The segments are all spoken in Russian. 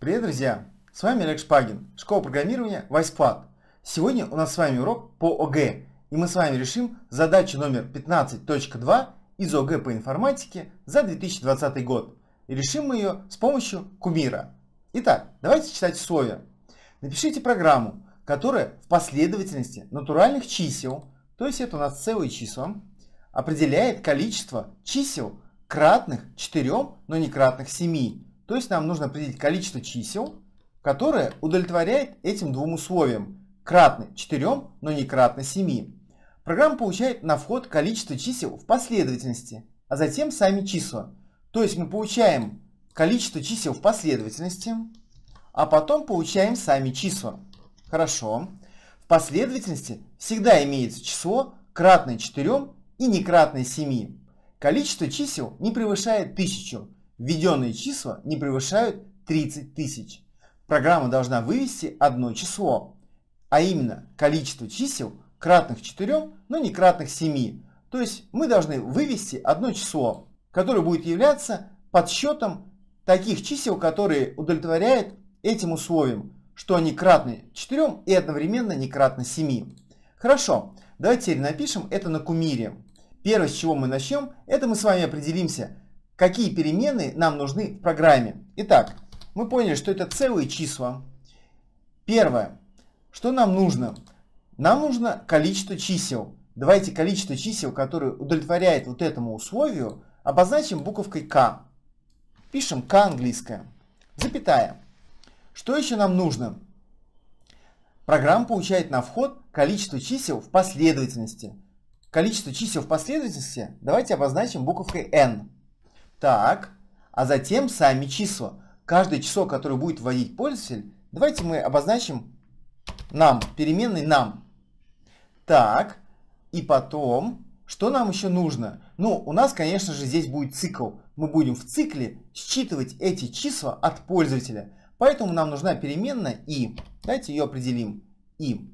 Привет, друзья! С вами Олег Шпагин, школа программирования Вайспад. Сегодня у нас с вами урок по ОГЭ, и мы с вами решим задачу номер 15.2 из ОГЭ по информатике за 2020 год. И решим мы ее с помощью кумира. Итак, давайте читать условия. Напишите программу, которая в последовательности натуральных чисел, то есть это у нас целые числа, определяет количество чисел кратных 4, но не кратных 7 то есть нам нужно определить количество чисел, которое удовлетворяет этим двум условиям. Кратно 4, но не кратно 7. Программа получает на вход количество чисел в последовательности, а затем сами числа. То есть мы получаем количество чисел в последовательности, а потом получаем сами числа. Хорошо. В последовательности всегда имеется число, кратное 4 и не кратное 7. Количество чисел не превышает 1000, Введенные числа не превышают 30 тысяч. Программа должна вывести одно число, а именно количество чисел кратных 4, но не кратных 7. То есть мы должны вывести одно число, которое будет являться подсчетом таких чисел, которые удовлетворяют этим условиям, что они кратны 4 и одновременно не кратны 7. Хорошо, давайте теперь напишем это на кумире. Первое, с чего мы начнем, это мы с вами определимся, какие переменные нам нужны в программе. Итак, мы поняли, что это целые числа. Первое. Что нам нужно? Нам нужно количество чисел. Давайте количество чисел, которое удовлетворяет вот этому условию, обозначим буковкой К. Пишем К английское. Запятая. Что еще нам нужно? Программа получает на вход количество чисел в последовательности. Количество чисел в последовательности давайте обозначим буковкой N. Так, а затем сами числа. Каждое число, которое будет вводить пользователь, давайте мы обозначим нам, переменной нам. Так, и потом, что нам еще нужно? Ну, у нас, конечно же, здесь будет цикл. Мы будем в цикле считывать эти числа от пользователя. Поэтому нам нужна переменная и. Давайте ее определим. И.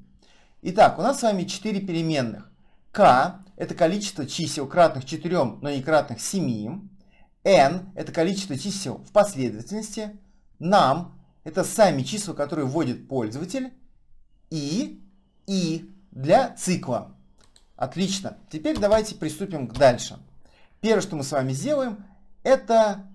Итак, у нас с вами 4 переменных. К это количество чисел кратных 4, но не кратных 7 n – это количество чисел в последовательности, нам – это сами числа, которые вводит пользователь, и и для цикла. Отлично. Теперь давайте приступим к дальше. Первое, что мы с вами сделаем, это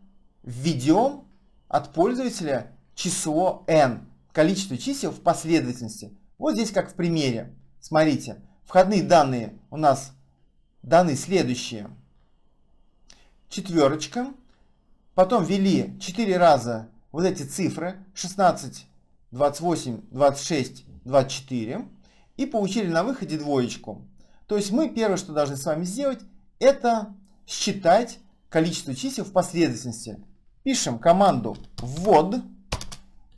введем от пользователя число n, количество чисел в последовательности. Вот здесь как в примере. Смотрите, входные данные у нас данные следующие – четверочка, потом ввели 4 раза вот эти цифры 16, 28, 26, 24 и получили на выходе двоечку. То есть мы первое, что должны с вами сделать, это считать количество чисел в последовательности. Пишем команду ввод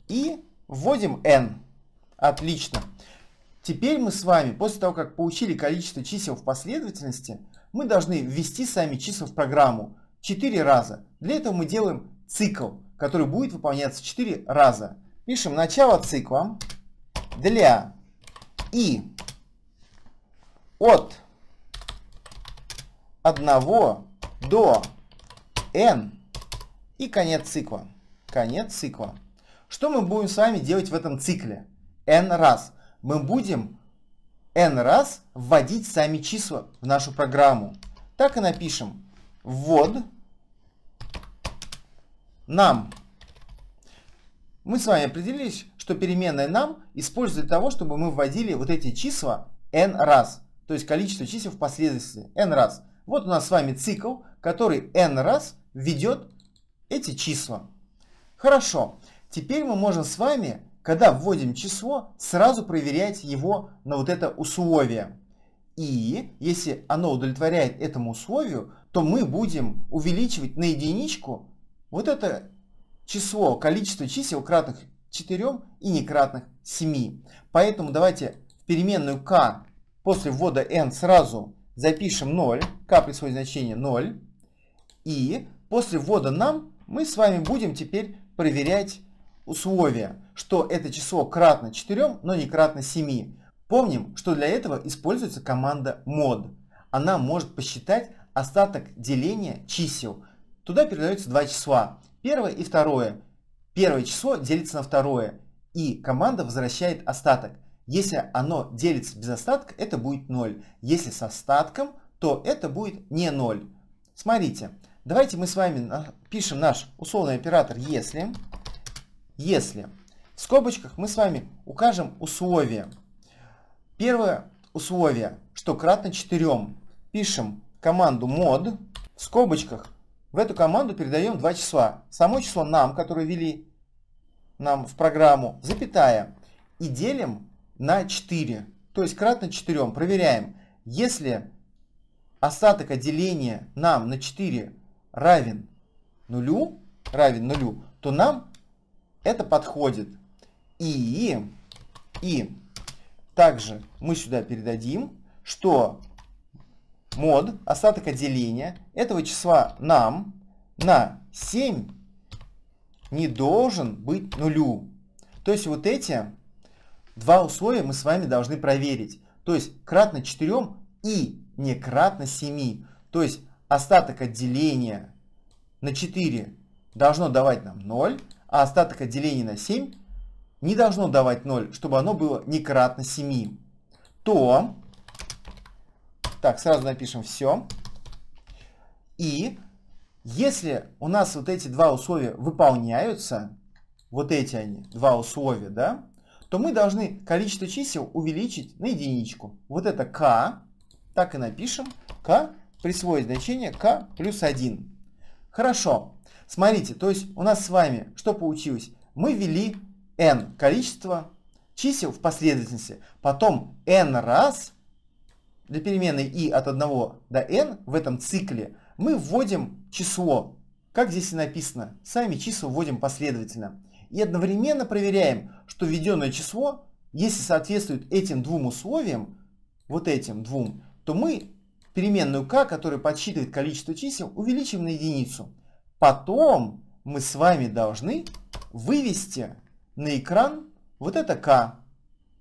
и вводим n. Отлично. Теперь мы с вами, после того, как получили количество чисел в последовательности, мы должны ввести сами числа в программу. 4 раза. Для этого мы делаем цикл, который будет выполняться 4 раза. Пишем начало цикла для и от 1 до n и конец цикла. Конец цикла. Что мы будем с вами делать в этом цикле? n раз. Мы будем n раз вводить сами числа в нашу программу. Так и напишем ввод нам. Мы с вами определились, что переменная нам используется для того, чтобы мы вводили вот эти числа n раз. То есть количество чисел в последовательности n раз. Вот у нас с вами цикл, который n раз ведет эти числа. Хорошо. Теперь мы можем с вами, когда вводим число, сразу проверять его на вот это условие. И если оно удовлетворяет этому условию, то мы будем увеличивать на единичку вот это число, количество чисел, кратных 4 и некратных 7. Поэтому давайте в переменную k после ввода n сразу запишем 0. k присвоит значение 0. И после ввода нам мы с вами будем теперь проверять условие, что это число кратно 4, но не кратно 7. Помним, что для этого используется команда mod. Она может посчитать остаток деления чисел. Туда передаются два числа, первое и второе. Первое число делится на второе, и команда возвращает остаток. Если оно делится без остатка, это будет 0. Если с остатком, то это будет не 0. Смотрите, давайте мы с вами пишем наш условный оператор «если». Если. В скобочках мы с вами укажем условие – Первое условие, что кратно 4. Пишем команду mod в скобочках. В эту команду передаем два числа. Само число нам, которое ввели нам в программу, запятая. И делим на 4. То есть кратно 4. Проверяем. Если остаток от деления нам на 4 равен нулю, равен нулю, то нам это подходит. И, и также мы сюда передадим, что мод, остаток отделения этого числа нам на 7 не должен быть нулю. То есть вот эти два условия мы с вами должны проверить. То есть кратно 4 и не кратно 7. То есть остаток отделения на 4 должно давать нам 0, а остаток отделения на 7 не должно давать 0, чтобы оно было не кратно 7, то... Так, сразу напишем все. И если у нас вот эти два условия выполняются, вот эти они, два условия, да, то мы должны количество чисел увеличить на единичку. Вот это k, так и напишем, k присвоить значение k плюс 1. Хорошо, смотрите, то есть у нас с вами что получилось? Мы ввели n количество чисел в последовательности, потом n раз для переменной i от 1 до n в этом цикле мы вводим число, как здесь и написано, сами числа вводим последовательно. И одновременно проверяем, что введенное число, если соответствует этим двум условиям, вот этим двум, то мы переменную k, которая подсчитывает количество чисел, увеличим на единицу. Потом мы с вами должны вывести на экран вот это К.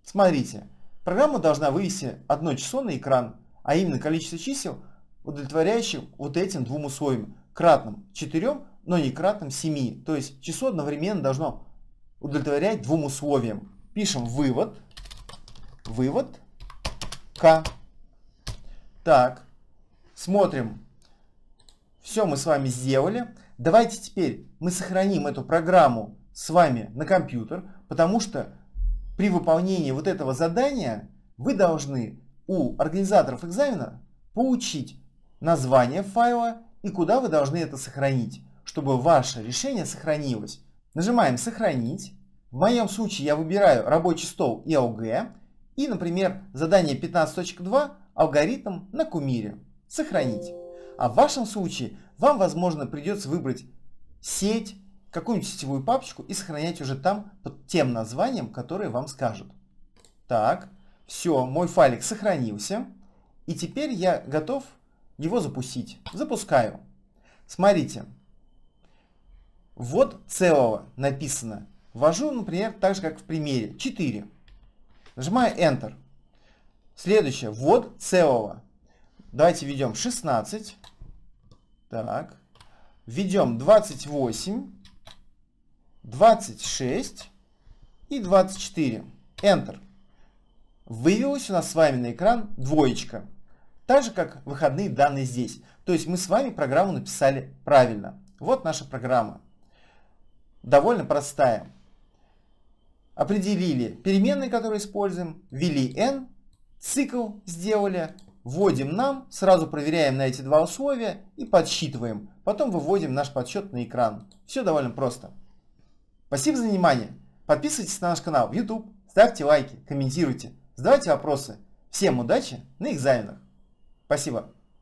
Смотрите, программа должна вывести одно число на экран, а именно количество чисел, удовлетворяющих вот этим двум условиям, кратным 4, но не кратным 7. То есть число одновременно должно удовлетворять двум условиям. Пишем вывод, вывод К. Так, смотрим. Все мы с вами сделали. Давайте теперь мы сохраним эту программу с вами на компьютер, потому что при выполнении вот этого задания вы должны у организаторов экзамена получить название файла и куда вы должны это сохранить, чтобы ваше решение сохранилось. Нажимаем «Сохранить». В моем случае я выбираю рабочий стол и ОГ и, например, задание 15.2 алгоритм на кумире. Сохранить. А в вашем случае вам, возможно, придется выбрать сеть, какую-нибудь сетевую папочку и сохранять уже там под тем названием, которое вам скажут. Так, все, мой файлик сохранился. И теперь я готов его запустить. Запускаю. Смотрите. Вот целого написано. Ввожу, например, так же, как в примере. 4. Нажимаю Enter. Следующее. Вот целого. Давайте введем 16. Так. Введем 28. 26 и 24. Enter. Вывелось у нас с вами на экран двоечка. Так же, как выходные данные здесь. То есть мы с вами программу написали правильно. Вот наша программа. Довольно простая. Определили переменные, которые используем, ввели n, цикл сделали, вводим нам, сразу проверяем на эти два условия и подсчитываем. Потом выводим наш подсчет на экран. Все довольно просто. Спасибо за внимание. Подписывайтесь на наш канал в YouTube, ставьте лайки, комментируйте, задавайте вопросы. Всем удачи на экзаменах. Спасибо.